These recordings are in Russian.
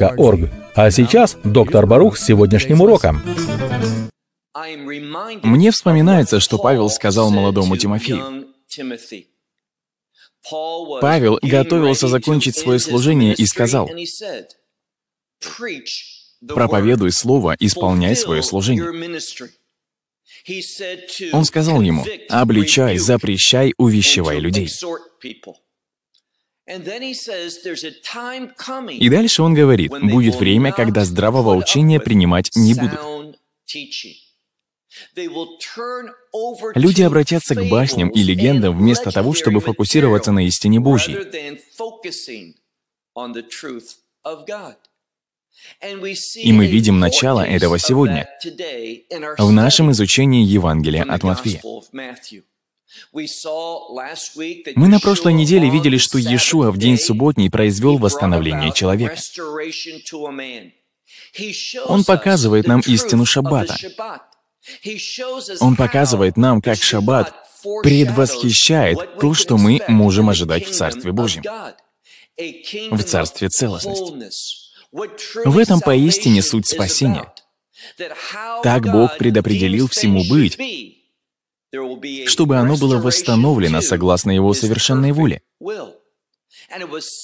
Baruch.org. А сейчас доктор Барух с сегодняшним уроком. Мне вспоминается, что Павел сказал молодому Тимофею. Павел готовился закончить свое служение и сказал, «Проповедуй слово, исполняй свое служение». Он сказал ему, «Обличай, запрещай, увещевай людей». И дальше он говорит, будет время, когда здравого учения принимать не будут. Люди обратятся к башням и легендам вместо того, чтобы фокусироваться на истине Божьей. И мы видим начало этого сегодня в нашем изучении Евангелия от Матфея. Мы на прошлой неделе видели, что Иешуа в день субботний произвел восстановление человека. Он показывает нам истину Шаббата. Он показывает нам, как Шаббат предвосхищает то, что мы можем ожидать в Царстве Божьем, в Царстве целостности. В этом поистине суть спасения. Так Бог предопределил всему быть, чтобы оно было восстановлено согласно его совершенной воле.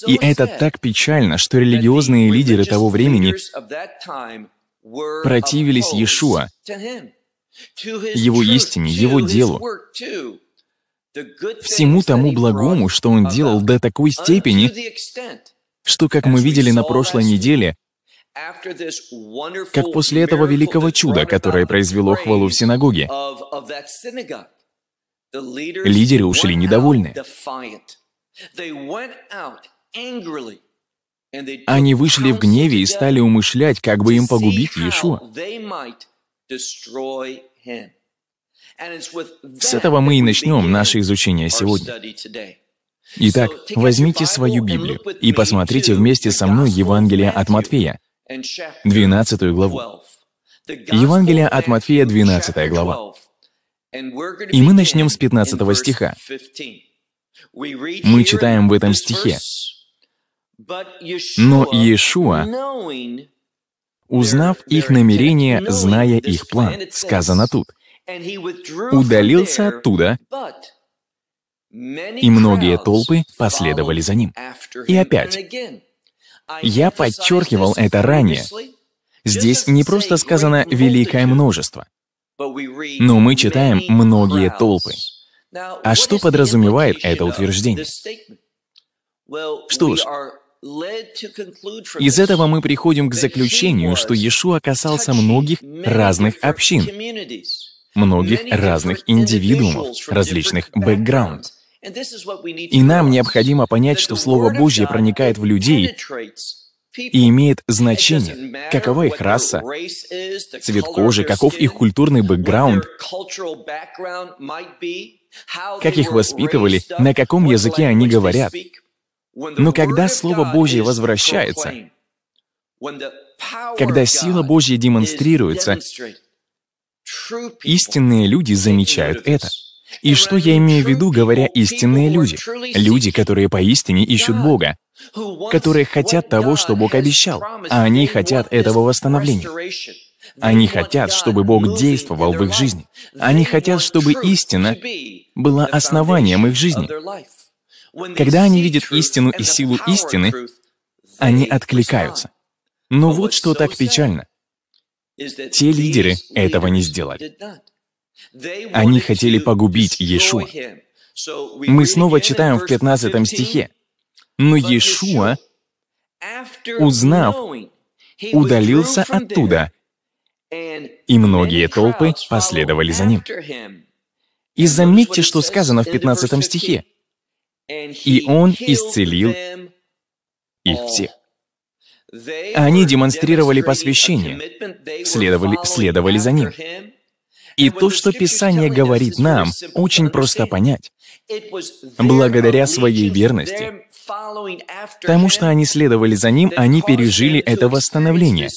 И это так печально, что религиозные лидеры того времени противились Иешуа, его истине, его делу, всему тому благому, что он делал до такой степени, что, как мы видели на прошлой неделе, как после этого великого чуда, которое произвело хвалу в синагоге. Лидеры ушли недовольны. Они вышли в гневе и стали умышлять, как бы им погубить Иешуа. С этого мы и начнем наше изучение сегодня. Итак, возьмите свою Библию и посмотрите вместе со мной Евангелие от Матфея, 12 главу. Евангелие от Матфея, 12 глава. И мы начнем с 15 стиха. Мы читаем в этом стихе. Но Иешуа, узнав их намерение, зная их план, сказано тут, удалился оттуда, и многие толпы последовали за ним. И опять, я подчеркивал это ранее. Здесь не просто сказано «великое множество», но мы читаем «многие толпы». А что подразумевает это утверждение? Что ж, из этого мы приходим к заключению, что Иешуа касался многих разных общин, многих разных индивидуумов, различных бэкграундов. И нам необходимо понять, что Слово Божье проникает в людей и имеет значение, какова их раса, цвет кожи, каков их культурный бэкграунд, как их воспитывали, на каком языке они говорят. Но когда Слово Божье возвращается, когда сила Божья демонстрируется, истинные люди замечают это — и что я имею в виду, говоря «истинные люди»? Люди, которые поистине ищут Бога, которые хотят того, что Бог обещал, а они хотят этого восстановления. Они хотят, чтобы Бог действовал в их жизни. Они хотят, чтобы истина была основанием их жизни. Когда они видят истину и силу истины, они откликаются. Но вот что так печально. Те лидеры этого не сделали. Они хотели погубить Иешуа. Мы снова читаем в 15 стихе. Но Иешуа, узнав, удалился оттуда, и многие толпы последовали за ним. И заметьте, что сказано в 15 стихе. «И он исцелил их всех». Они демонстрировали посвящение, следовали, следовали за ним. И то, что Писание говорит нам, очень просто понять. Благодаря своей верности, тому, что они следовали за ним, они пережили это восстановление.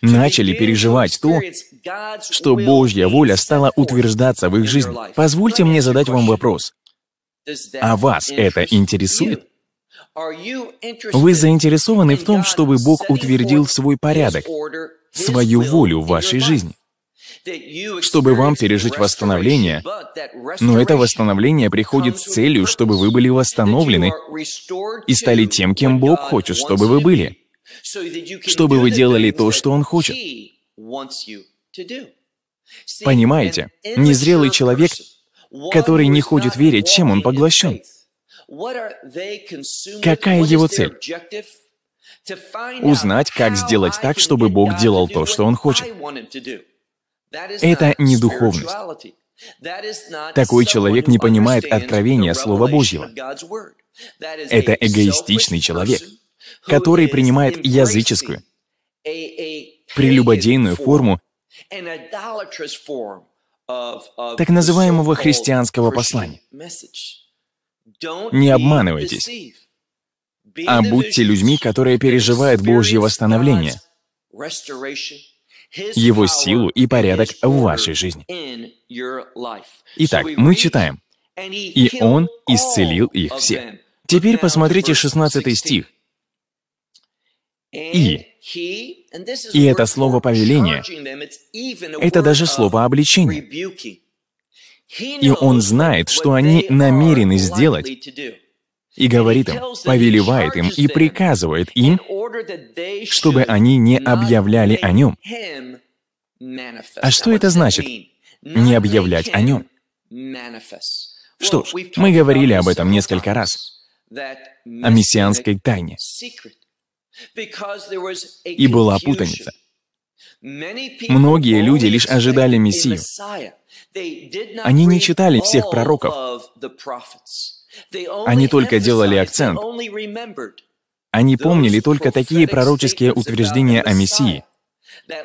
Начали переживать то, что Божья воля стала утверждаться в их жизни. Позвольте мне задать вам вопрос. А вас это интересует? Вы заинтересованы в том, чтобы Бог утвердил свой порядок, свою волю в вашей жизни? чтобы вам пережить восстановление. Но это восстановление приходит с целью, чтобы вы были восстановлены и стали тем, кем Бог хочет, чтобы вы были, чтобы вы делали то, что Он хочет. Понимаете, незрелый человек, который не ходит верить, чем он поглощен. Какая его цель? Узнать, как сделать так, чтобы Бог делал то, что Он хочет. Это не духовность. Такой человек не понимает откровения Слова Божьего. Это эгоистичный человек, который принимает языческую, прелюбодейную форму так называемого христианского послания. Не обманывайтесь, а будьте людьми, которые переживают Божье восстановление, его силу и порядок в вашей жизни. Итак, мы читаем. «И Он исцелил их всех». Теперь посмотрите 16 стих. «И». И это слово повеления, это даже слово обличения. И он знает, что они намерены сделать, и говорит им, повелевает им и приказывает им, чтобы они не объявляли о нем. А что это значит? Не объявлять о нем. Что ж, мы говорили об этом несколько раз, о мессианской тайне. И была путаница. Многие люди лишь ожидали Мессию. Они не читали всех пророков. Они только делали акцент. Они помнили только такие пророческие утверждения о Мессии,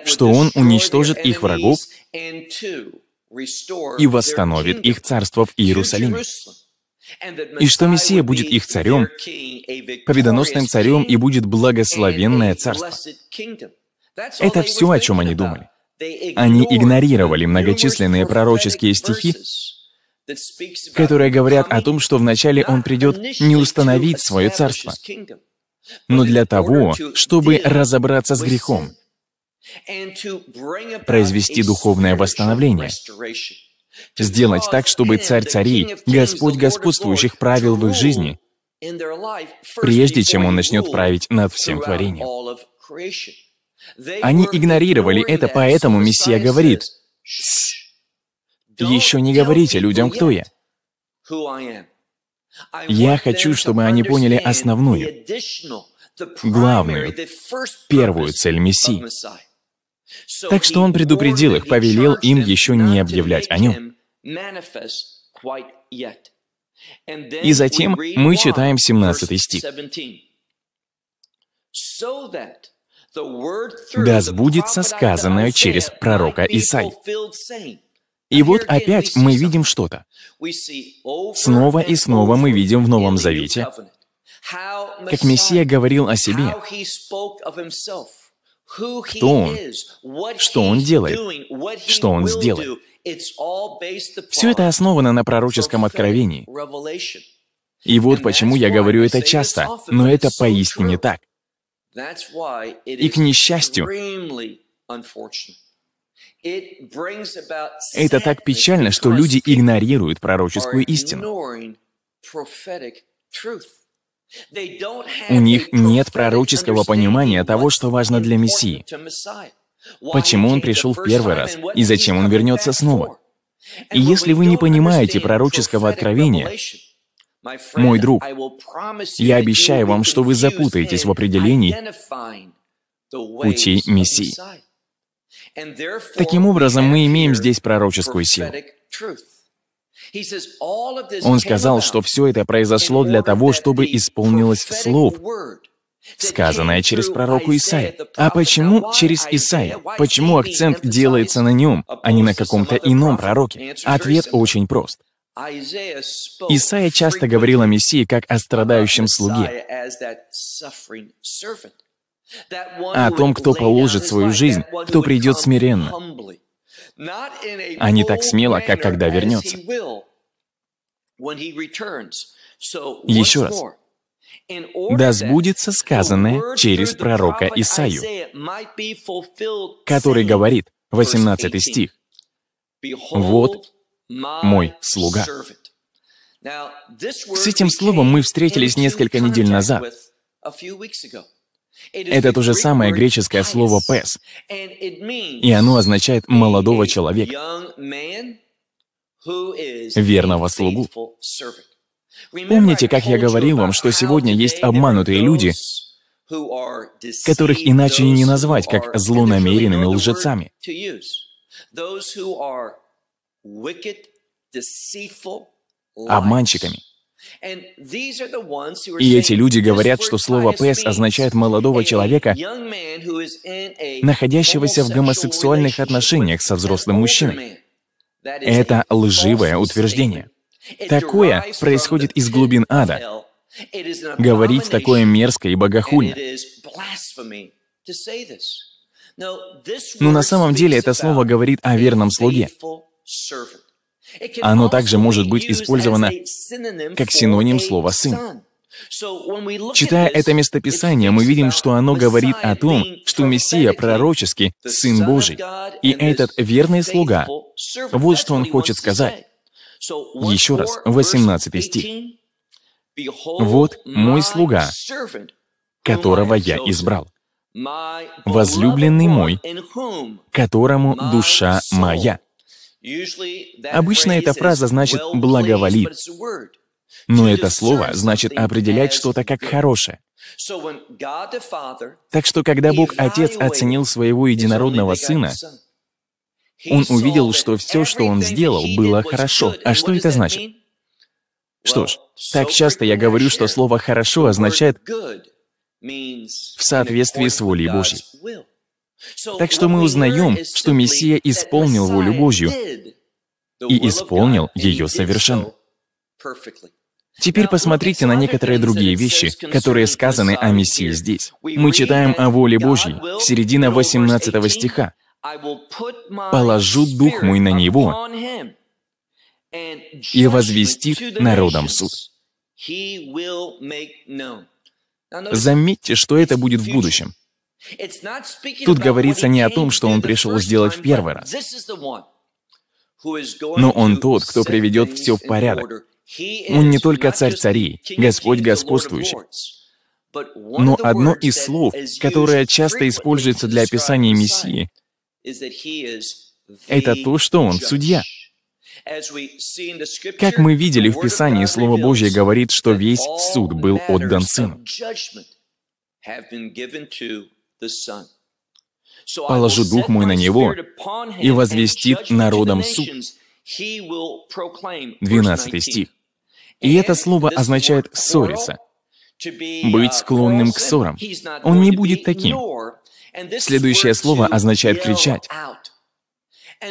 что Он уничтожит их врагов и восстановит их царство в Иерусалиме. И что Мессия будет их царем, победоносным царем и будет благословенное царство. Это все, о чем они думали. Они игнорировали многочисленные пророческие стихи, которые говорят о том, что вначале Он придет не установить свое царство, но для того, чтобы разобраться с грехом, произвести духовное восстановление, сделать так, чтобы царь царей, Господь господствующих правил в их жизни, прежде чем он начнет править над всем творением. Они игнорировали это, поэтому Мессия говорит, еще не говорите людям, кто я. Я хочу, чтобы они поняли основную, главную, первую цель Мессии. Так что он предупредил их, повелел им еще не объявлять о нем. И затем мы читаем 17 стих. «Да сбудется сказанное через пророка Исаи». И вот опять мы видим что-то. Снова и снова мы видим в Новом Завете, как Мессия говорил о себе, кто он, что он делает, что он сделает. Все это основано на пророческом откровении. И вот почему я говорю это часто, но это поистине так. И к несчастью, это так печально, что люди игнорируют пророческую истину. У них нет пророческого понимания того, что важно для Мессии. Почему он пришел в первый раз и зачем он вернется снова? И если вы не понимаете пророческого откровения, мой друг, я обещаю вам, что вы запутаетесь в определении пути Мессии. Таким образом, мы имеем здесь пророческую силу. Он сказал, что все это произошло для того, чтобы исполнилось вслух, сказанное через пророку Исаия. А почему через Исаия? Почему акцент делается на нем, а не на каком-то ином пророке? Ответ очень прост. Исаия часто говорил о Мессии как о страдающем слуге о том, кто положит свою жизнь, кто придет смиренно, а не так смело, как когда вернется. Еще раз. Да сбудется сказанное через пророка Исаию, который говорит, 18 стих, «Вот мой слуга». С этим словом мы встретились несколько недель назад. Это то же самое греческое слово «пес», и оно означает «молодого человека», «верного слугу». Помните, как я говорил вам, что сегодня есть обманутые люди, которых иначе и не назвать, как злонамеренными лжецами. Обманщиками. И эти люди говорят, что слово «пес» означает молодого человека, находящегося в гомосексуальных отношениях со взрослым мужчиной. Это лживое утверждение. Такое происходит из глубин ада. Говорить такое мерзко и богохульно. Но на самом деле это слово говорит о верном слуге. Оно также может быть использовано как синоним слова «сын». Читая это местописание, мы видим, что оно говорит о том, что Мессия пророчески – Сын Божий, и этот верный слуга. Вот что он хочет сказать. Еще раз, 18 стих. «Вот мой слуга, которого я избрал, возлюбленный мой, которому душа моя». Обычно эта фраза значит «благоволит», но это слово значит определять что-то как хорошее. Так что, когда Бог Отец оценил своего единородного Сына, Он увидел, что все, что Он сделал, было хорошо. А что это значит? Что ж, так часто я говорю, что слово «хорошо» означает «в соответствии с волей Божьей». Так что мы узнаем, что Мессия исполнил волю Божью и исполнил ее совершенно. Теперь посмотрите на некоторые другие вещи, которые сказаны о Мессии здесь. Мы читаем о воле Божьей, середина 18 стиха. «Положу Дух мой на Него и возвестит народам суд». Заметьте, что это будет в будущем. Тут говорится не о том, что он пришел сделать в первый раз. Но он тот, кто приведет все в порядок. Он не только царь царей, Господь господствующий. Но одно из слов, которое часто используется для описания Мессии, это то, что он судья. Как мы видели в Писании, Слово Божье говорит, что весь суд был отдан Сыну положу Дух мой на него и возвестит народом суд. 12 стих. И это слово означает «ссориться», быть uh, склонным к ссорам. Он не будет таким. Следующее слово означает «кричать».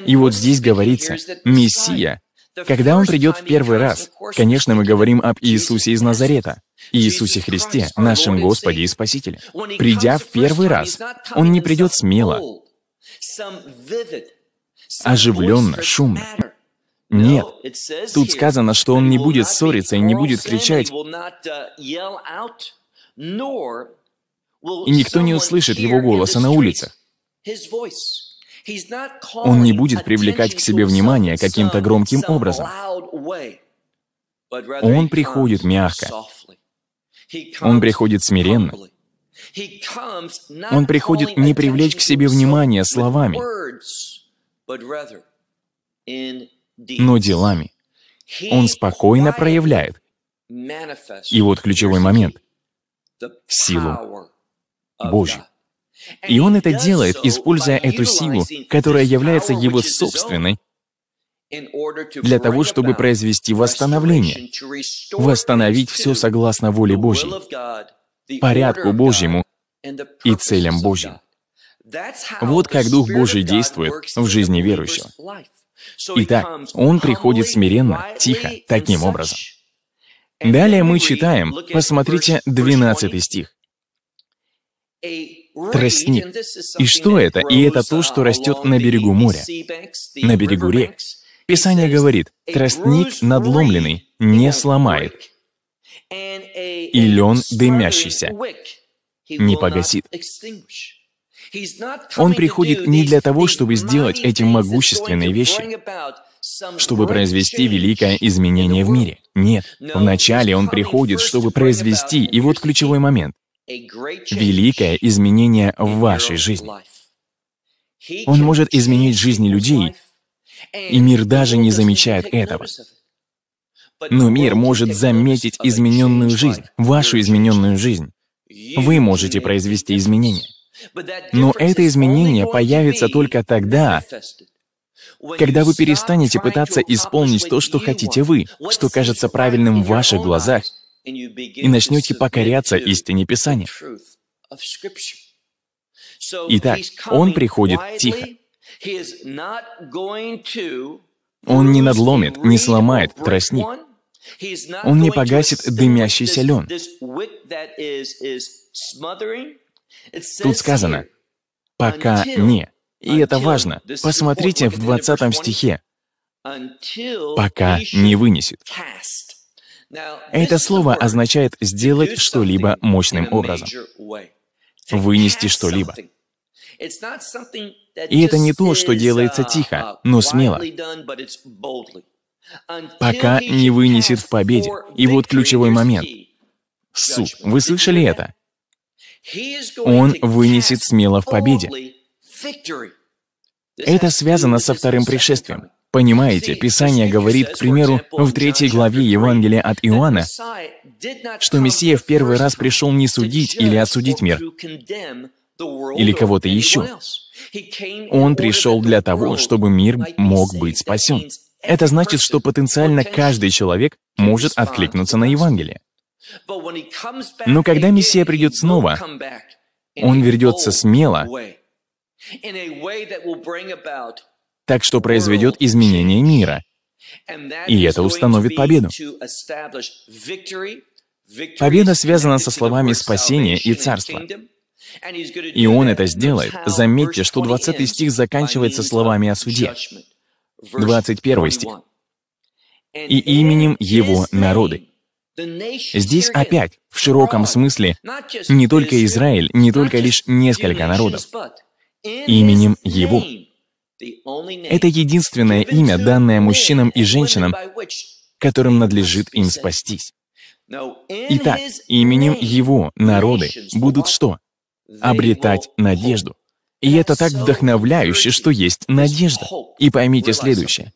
И вот здесь говорится «Мессия». Когда он придет в первый раз, конечно, мы говорим об Иисусе из Назарета. Иисусе Христе, нашем Господе и Спасителе. Придя в первый раз, Он не придет смело, оживленно, шумно. Нет. Тут сказано, что Он не будет ссориться и не будет кричать, uh, и никто не услышит Его голоса на улице. Он не будет привлекать к себе внимание каким-то громким образом. Он приходит мягко, он приходит смиренно. Он приходит не привлечь к себе внимание словами, но делами. Он спокойно проявляет. И вот ключевой момент — силу Божью. И он это делает, используя эту силу, которая является его собственной, для того, чтобы произвести восстановление, восстановить все согласно воле Божьей, порядку Божьему и целям Божьим. Вот как Дух Божий действует в жизни верующего. Итак, он приходит смиренно, тихо, таким образом. Далее мы читаем, посмотрите, 12 стих. «Тростник». И что это? И это то, что uh, растет на берегу моря, на берегу рек. Писание говорит, тростник надломленный не сломает, и лен дымящийся не погасит. Он приходит не для того, чтобы сделать эти могущественные вещи, чтобы произвести великое изменение в мире. Нет, вначале он приходит, чтобы произвести, и вот ключевой момент, великое изменение в вашей жизни. Он может изменить жизни людей, и мир даже не замечает этого. Но мир может заметить измененную жизнь, вашу измененную жизнь. Вы можете произвести изменения. Но это изменение появится только тогда, когда вы перестанете пытаться исполнить то, что хотите вы, что кажется правильным в ваших глазах, и начнете покоряться истине Писания. Итак, он приходит тихо. Он не надломит, не сломает тростник. Он не погасит дымящийся лен. Тут сказано «пока не». И это важно. Посмотрите в 20 стихе. «Пока не вынесет». Это слово означает сделать что-либо мощным образом. Вынести что-либо. И это не то, что делается uh, тихо, uh, но смело пока не вынесет в победе. И вот ключевой момент. Суд. Вы слышали это? Он вынесет смело в победе. Это связано со вторым пришествием. Понимаете, Писание говорит, к примеру, в третьей главе Евангелия от Иоанна, что Мессия в первый раз пришел не судить или осудить мир, или кого-то еще, он пришел для того, чтобы мир мог быть спасен. Это значит, что потенциально каждый человек может откликнуться на Евангелие. Но когда Мессия придет снова, он вернется смело, так что произведет изменение мира. И это установит победу. Победа связана со словами спасения и царства. И он это сделает. Заметьте, что 20 стих заканчивается словами о суде. 21 стих. «И именем его народы». Здесь опять, в широком смысле, не только Израиль, не только лишь несколько народов. Именем его. Это единственное имя, данное мужчинам и женщинам, которым надлежит им спастись. Итак, именем его народы будут что? обретать надежду. И это так вдохновляюще, что есть надежда. И поймите следующее.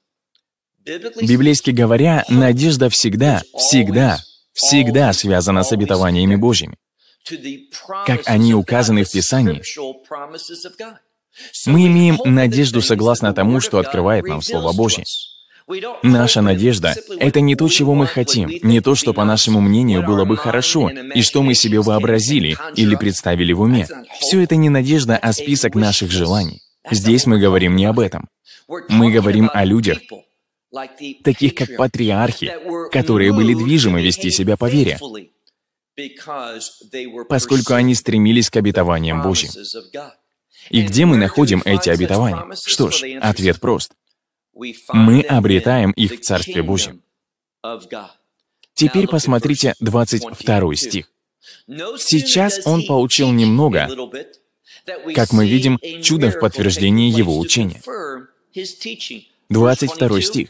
Библейски говоря, надежда всегда, всегда, всегда связана с обетованиями Божьими, как они указаны в Писании. Мы имеем надежду согласно тому, что открывает нам Слово Божье. Наша надежда — это не то, чего мы хотим, не то, что, по нашему мнению, было бы хорошо, и что мы себе вообразили или представили в уме. Все это не надежда, а список наших желаний. Здесь мы говорим не об этом. Мы говорим о людях, таких как патриархи, которые были движимы вести себя по вере, поскольку они стремились к обетованиям Божьим. И где мы находим эти обетования? Что ж, ответ прост мы обретаем их в Царстве Божьем. Теперь посмотрите 22 стих. Сейчас он получил немного, как мы видим, чудо в подтверждении его учения. 22 стих.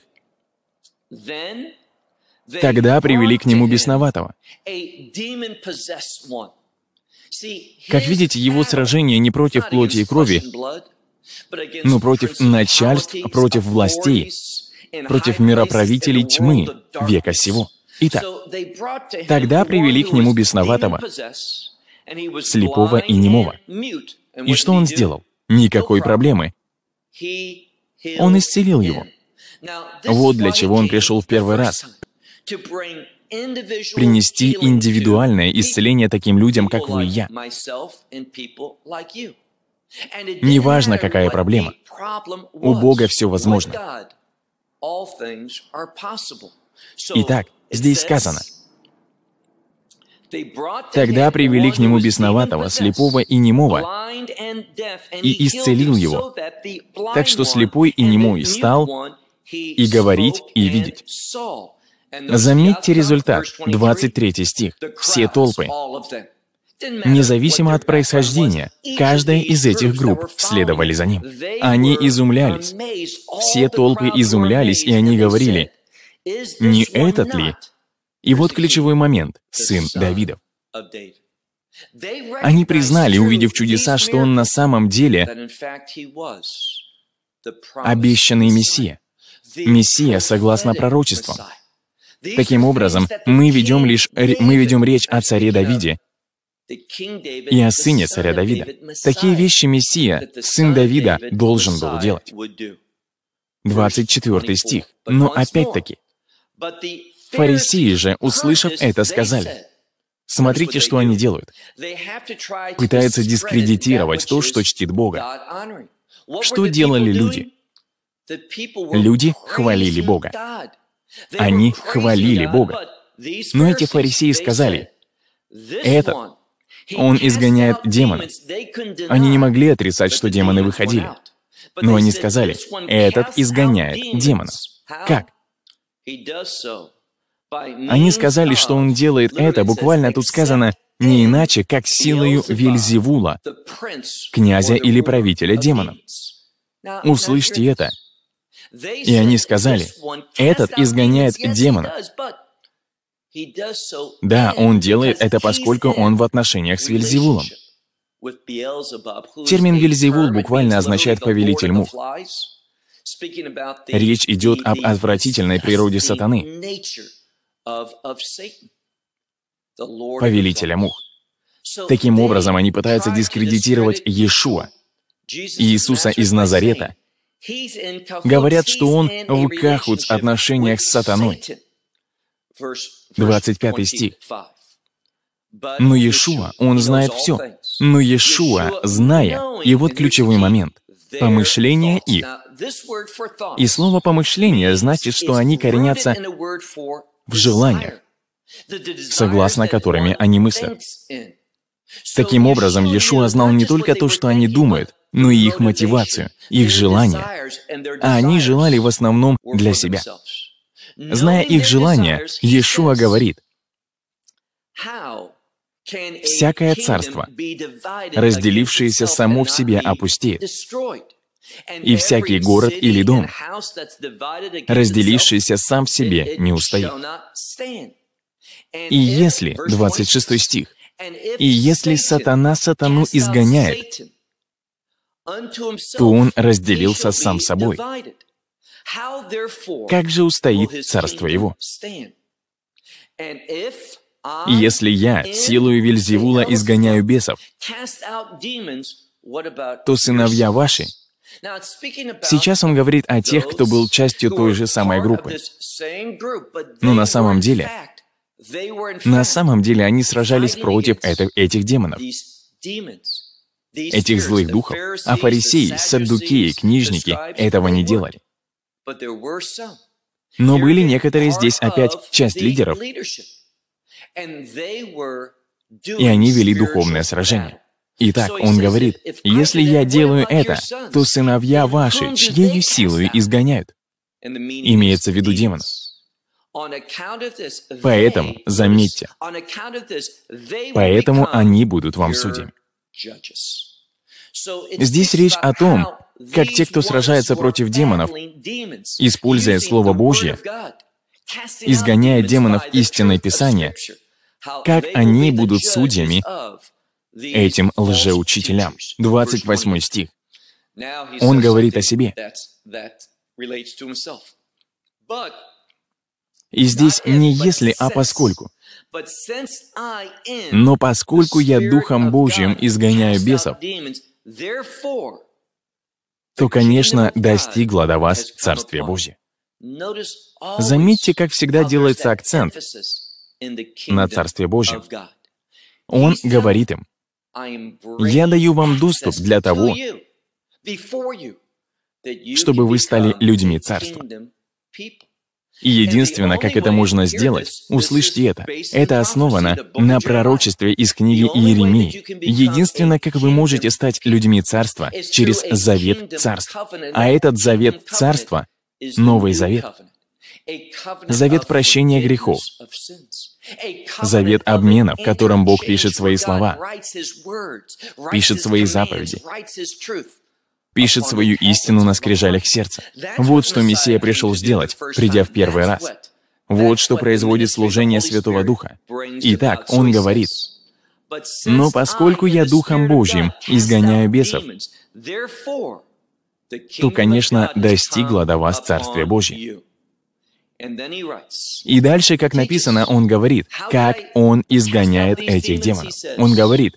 Тогда привели к нему бесноватого. Как видите, его сражение не против плоти и крови, но ну, против начальств, против властей, против мироправителей тьмы века сего. Итак, тогда привели к нему бесноватого, слепого и немого. И что он сделал? Никакой проблемы. Он исцелил его. Вот для чего он пришел в первый раз. Принести индивидуальное исцеление таким людям, как вы и я. Неважно, какая проблема, у Бога все возможно. Итак, здесь сказано, Тогда привели к нему бесноватого, слепого и немого, и исцелил его, так что слепой и немой стал и говорить, и видеть. Заметьте результат, 23 стих, все толпы. Независимо от происхождения, каждая из этих групп следовали за ним. Они изумлялись. Все толпы изумлялись, и они говорили, «Не этот ли?» И вот ключевой момент – сын Давидов. Они признали, увидев чудеса, что он на самом деле обещанный Мессия. Мессия согласно пророчествам. Таким образом, мы ведем, лишь, мы ведем речь о царе Давиде, и о сыне царя Давида. Такие вещи Мессия, сын Давида, должен был делать. 24 стих. Но опять-таки, фарисеи же, услышав это, сказали, Смотрите, что они делают. Пытаются дискредитировать то, что чтит Бога. Что делали люди? Люди хвалили Бога. Они хвалили Бога. Но эти фарисеи сказали, этот он изгоняет демонов. Они не могли отрицать, что демоны выходили. Но они сказали, этот изгоняет демонов. Как? Они сказали, что он делает это, буквально тут сказано, не иначе, как силою Вельзевула, князя или правителя демонов. Услышьте это. И они сказали, этот изгоняет демонов. Да, он делает это, поскольку он в отношениях с Вельзевулом. Термин Вельзевул буквально означает «повелитель мух». Речь идет об отвратительной природе сатаны, повелителя мух. Таким образом, они пытаются дискредитировать Иешуа, Иисуса из Назарета. Говорят, что он в кахут отношениях с сатаной. 25 стих. Но Иешуа, он знает все. Но Иешуа, зная, и вот ключевой момент, помышление их. И слово «помышление» значит, что они коренятся в желаниях, согласно которыми они мыслят. Таким образом, Иешуа знал не только то, что они думают, но и их мотивацию, их желания. А они желали в основном для себя. Зная их желания, Иешуа говорит, «Всякое царство, разделившееся само в себе, опустеет, и всякий город или дом, разделившийся сам в себе, не устоит». И если, 26 стих, «И если сатана сатану изгоняет, то он разделился сам собой, как же устоит царство его? И если я силою Вильзевула изгоняю бесов, то сыновья ваши... Сейчас он говорит о тех, кто был частью той же самой группы. Но на самом деле, на самом деле они сражались против этих демонов, этих злых духов, а фарисеи, саддукеи, книжники этого не делали. Но были некоторые здесь опять часть лидеров, и они вели духовное сражение. Итак, он говорит, «Если я делаю это, то сыновья ваши, чьей силою изгоняют?» Имеется в виду демонов. Поэтому, заметьте, поэтому они будут вам судьями. Здесь речь о том, как те, кто сражается против демонов, используя Слово Божье, изгоняя демонов истинное Писание, как они будут судьями этим лжеучителям. 28 стих. Он говорит о себе. И здесь не «если», а «поскольку». Но поскольку я Духом Божьим изгоняю бесов, то, конечно, достигло до вас Царствие Божье. Заметьте, как всегда делается акцент на Царстве Божьем. Он говорит им, «Я даю вам доступ для того, чтобы вы стали людьми Царства». И единственное, как это можно сделать, услышьте это, это основано на пророчестве из книги Иеремии. Единственное, как вы можете стать людьми царства, через завет царства. А этот завет царства — Новый Завет. Завет прощения грехов. Завет обмена, в котором Бог пишет свои слова, пишет свои заповеди пишет свою истину на скрижалях сердца. Вот что Мессия пришел сделать, придя в первый раз. Вот что производит служение Святого Духа. Итак, он говорит, «Но поскольку я Духом Божьим изгоняю бесов, то, конечно, достигло до вас Царствие Божье». И дальше, как написано, он говорит, как он изгоняет этих демонов. Он говорит,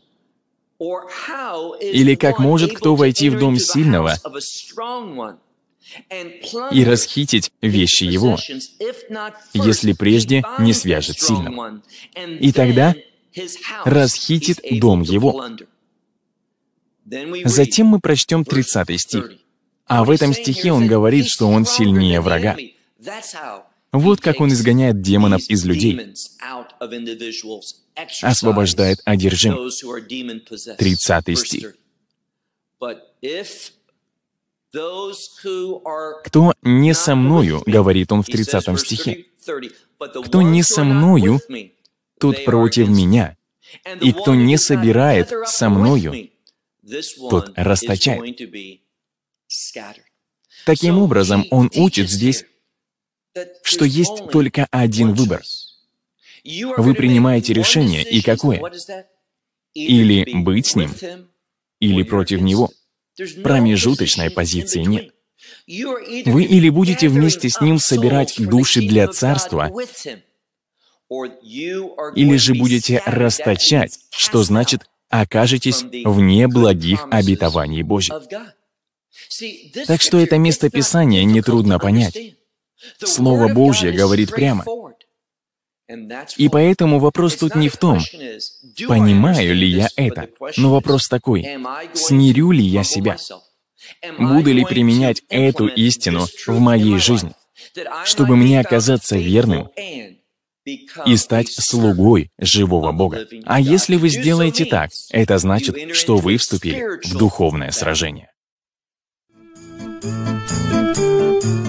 или как может кто войти в дом сильного и расхитить вещи его, если прежде не свяжет сильного? И тогда расхитит дом его. Затем мы прочтем 30 стих. А в этом стихе он говорит, что он сильнее врага. Вот как он изгоняет демонов из людей, освобождает одержим. 30 стих. «Кто не со мною, — говорит он в 30 стихе, — кто не со мною, тот против меня, и кто не собирает со мною, тот расточает». Таким образом, он учит здесь что есть только один выбор. Вы принимаете решение, и какое? Или быть с ним, или против него. Промежуточной позиции нет. Вы или будете вместе с ним собирать души для царства, или же будете расточать, что значит окажетесь вне благих обетований Божьих. Так что это место Писания нетрудно понять. Слово Божье говорит прямо. И поэтому вопрос тут не в том, понимаю ли я это, но вопрос такой, смирю ли я себя? Буду ли применять эту истину в моей жизни, чтобы мне оказаться верным и стать слугой живого Бога? А если вы сделаете так, это значит, что вы вступили в духовное сражение. thank you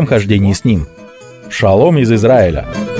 нашем хождении с Ним. Шалом из Израиля!